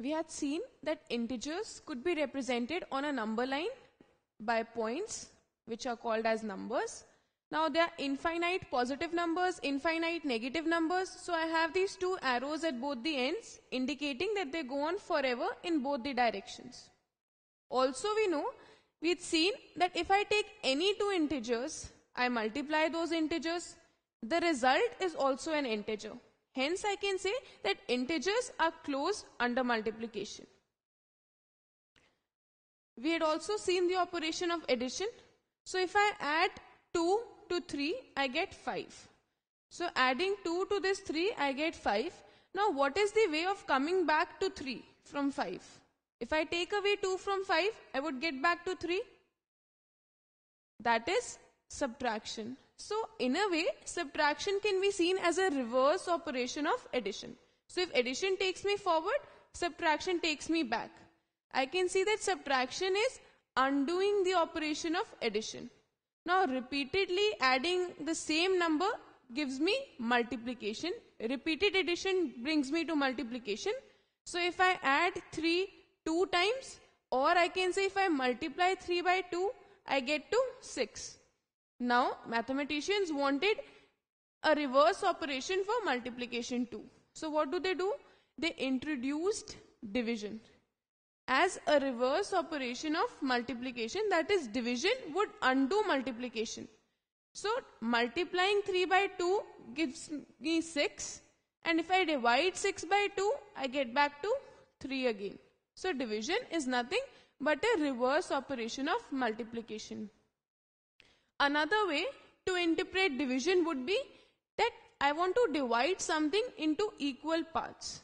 We had seen that integers could be represented on a number line by points which are called as numbers. Now there are infinite positive numbers, infinite negative numbers. So I have these two arrows at both the ends indicating that they go on forever in both the directions. Also we know, we had seen that if I take any two integers, I multiply those integers, the result is also an integer. Hence I can say that integers are closed under multiplication. We had also seen the operation of addition. So if I add 2 to 3, I get 5. So adding 2 to this 3, I get 5. Now what is the way of coming back to 3 from 5? If I take away 2 from 5, I would get back to 3. That is subtraction. So in a way, subtraction can be seen as a reverse operation of addition. So if addition takes me forward, subtraction takes me back. I can see that subtraction is undoing the operation of addition. Now repeatedly adding the same number gives me multiplication. Repeated addition brings me to multiplication. So if I add 3 2 times or I can say if I multiply 3 by 2 I get to 6. Now, mathematicians wanted a reverse operation for multiplication too. So what do they do? They introduced division as a reverse operation of multiplication that is division would undo multiplication. So multiplying 3 by 2 gives me 6 and if I divide 6 by 2 I get back to 3 again. So division is nothing but a reverse operation of multiplication. Another way to interpret division would be that I want to divide something into equal parts.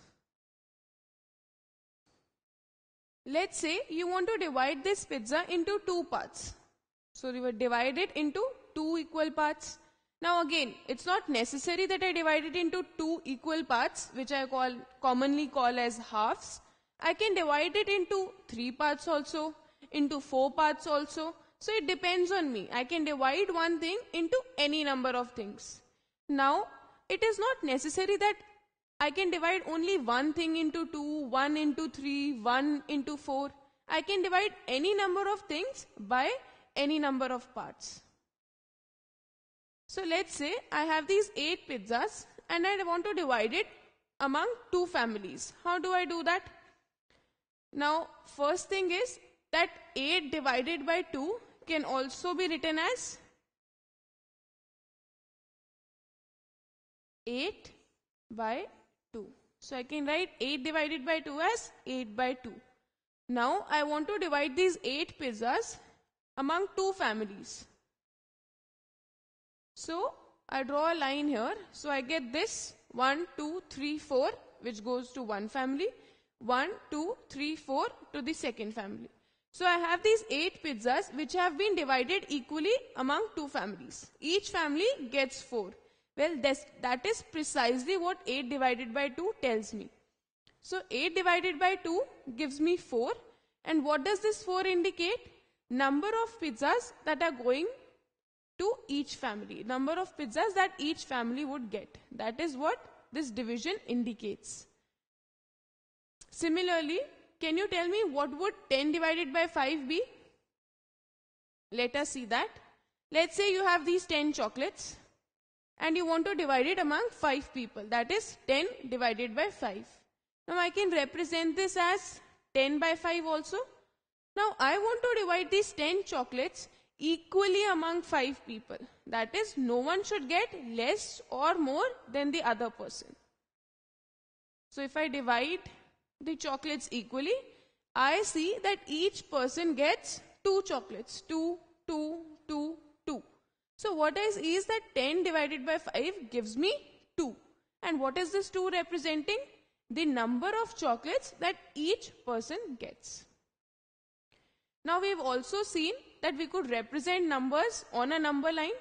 Let's say you want to divide this pizza into two parts. So you would divide it into two equal parts. Now again, it's not necessary that I divide it into two equal parts, which I call commonly call as halves. I can divide it into three parts also, into four parts also, so it depends on me. I can divide one thing into any number of things. Now, it is not necessary that I can divide only one thing into two, one into three, one into four. I can divide any number of things by any number of parts. So let's say I have these eight pizzas and I want to divide it among two families. How do I do that? Now, first thing is that 8 divided by 2 can also be written as 8 by 2. So I can write 8 divided by 2 as 8 by 2. Now I want to divide these 8 pizzas among two families. So I draw a line here. So I get this 1, 2, 3, 4 which goes to one family. 1, 2, 3, 4 to the second family. So I have these 8 pizzas which have been divided equally among two families. Each family gets 4. Well, this, that is precisely what 8 divided by 2 tells me. So 8 divided by 2 gives me 4. And what does this 4 indicate? Number of pizzas that are going to each family. Number of pizzas that each family would get. That is what this division indicates. Similarly, can you tell me what would 10 divided by 5 be? Let us see that. Let's say you have these 10 chocolates and you want to divide it among 5 people. That is 10 divided by 5. Now I can represent this as 10 by 5 also. Now I want to divide these 10 chocolates equally among 5 people. That is no one should get less or more than the other person. So if I divide the chocolates equally, I see that each person gets 2 chocolates. Two, two, two, two. So what I see is that 10 divided by 5 gives me 2. And what is this 2 representing? The number of chocolates that each person gets. Now we've also seen that we could represent numbers on a number line.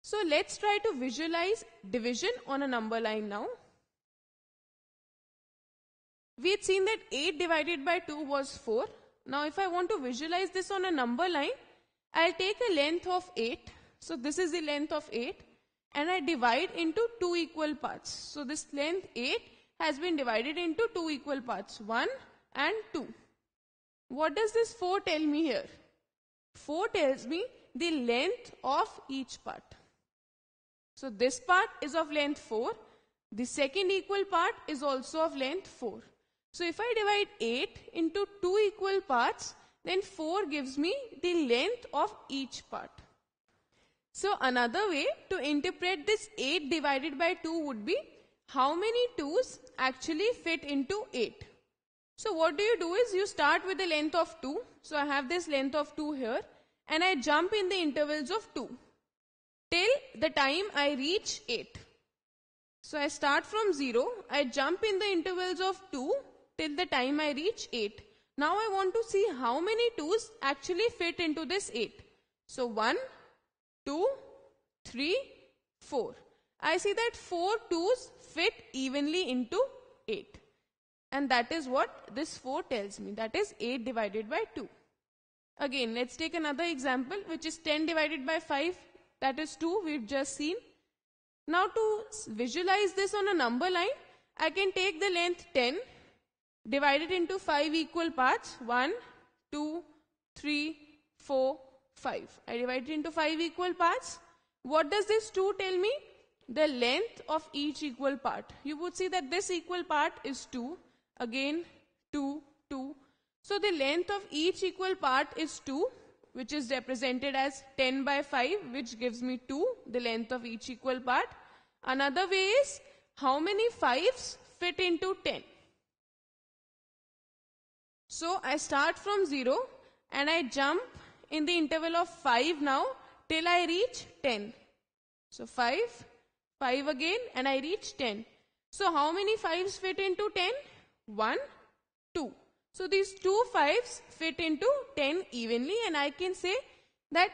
So let's try to visualize division on a number line now we had seen that 8 divided by 2 was 4. Now if I want to visualize this on a number line, I'll take a length of 8. So this is the length of 8 and I divide into two equal parts. So this length 8 has been divided into two equal parts 1 and 2. What does this 4 tell me here? 4 tells me the length of each part. So this part is of length 4. The second equal part is also of length 4. So if I divide 8 into 2 equal parts, then 4 gives me the length of each part. So another way to interpret this 8 divided by 2 would be how many 2's actually fit into 8. So what do you do is you start with the length of 2. So I have this length of 2 here and I jump in the intervals of 2 till the time I reach 8. So I start from 0, I jump in the intervals of 2 till the time I reach 8. Now I want to see how many 2's actually fit into this 8. So 1, 2, 3, 4. I see that 4 2's fit evenly into 8. And that is what this 4 tells me. That is 8 divided by 2. Again, let's take another example, which is 10 divided by 5. That is 2, we've just seen. Now to visualize this on a number line, I can take the length 10 Divide it into 5 equal parts. 1, 2, 3, 4, 5. I divide it into 5 equal parts. What does this 2 tell me? The length of each equal part. You would see that this equal part is 2. Again, 2, 2. So the length of each equal part is 2 which is represented as 10 by 5 which gives me 2 the length of each equal part. Another way is how many 5's fit into 10. So I start from 0 and I jump in the interval of 5 now till I reach 10. So 5, 5 again and I reach 10. So how many 5s fit into 10? 1, 2. So these two 5s fit into 10 evenly and I can say that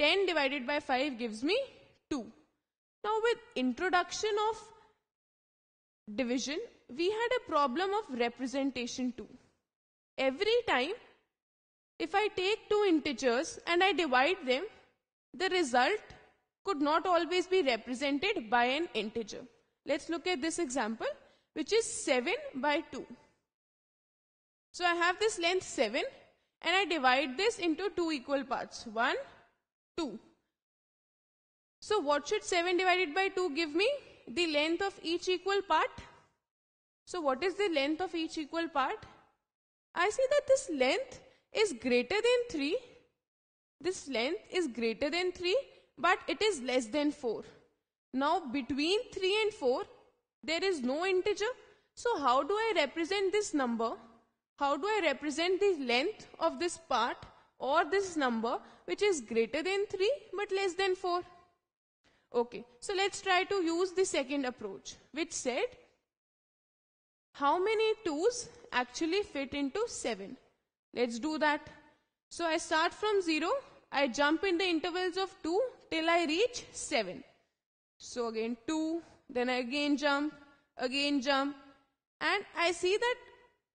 10 divided by 5 gives me 2. Now with introduction of division, we had a problem of representation too every time if I take two integers and I divide them, the result could not always be represented by an integer. Let's look at this example, which is 7 by 2. So I have this length 7 and I divide this into two equal parts, 1, 2. So what should 7 divided by 2 give me? The length of each equal part. So what is the length of each equal part? I see that this length is greater than 3. This length is greater than 3 but it is less than 4. Now between 3 and 4 there is no integer. So how do I represent this number? How do I represent the length of this part or this number which is greater than 3 but less than 4? Okay, so let's try to use the second approach which said how many 2's actually fit into 7. Let's do that. So I start from 0, I jump in the intervals of 2 till I reach 7. So again 2, then I again jump, again jump and I see that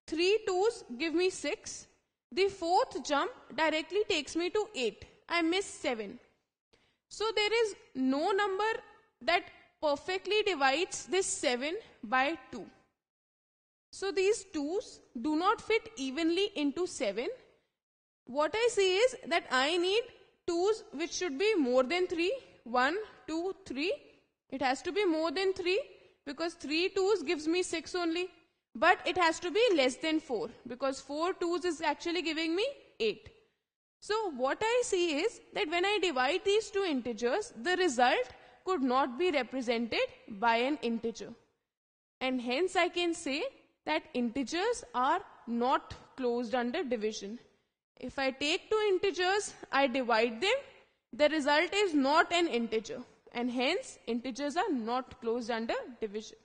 3 2's give me 6. The fourth jump directly takes me to 8. I miss 7. So there is no number that perfectly divides this 7 by 2. So these 2's do not fit evenly into 7. What I see is that I need 2's which should be more than 3. 1, 2, 3. It has to be more than 3 because 3 2's gives me 6 only. But it has to be less than 4 because 4 2's is actually giving me 8. So what I see is that when I divide these two integers, the result could not be represented by an integer. And hence I can say that integers are not closed under division. If I take two integers, I divide them, the result is not an integer and hence integers are not closed under division.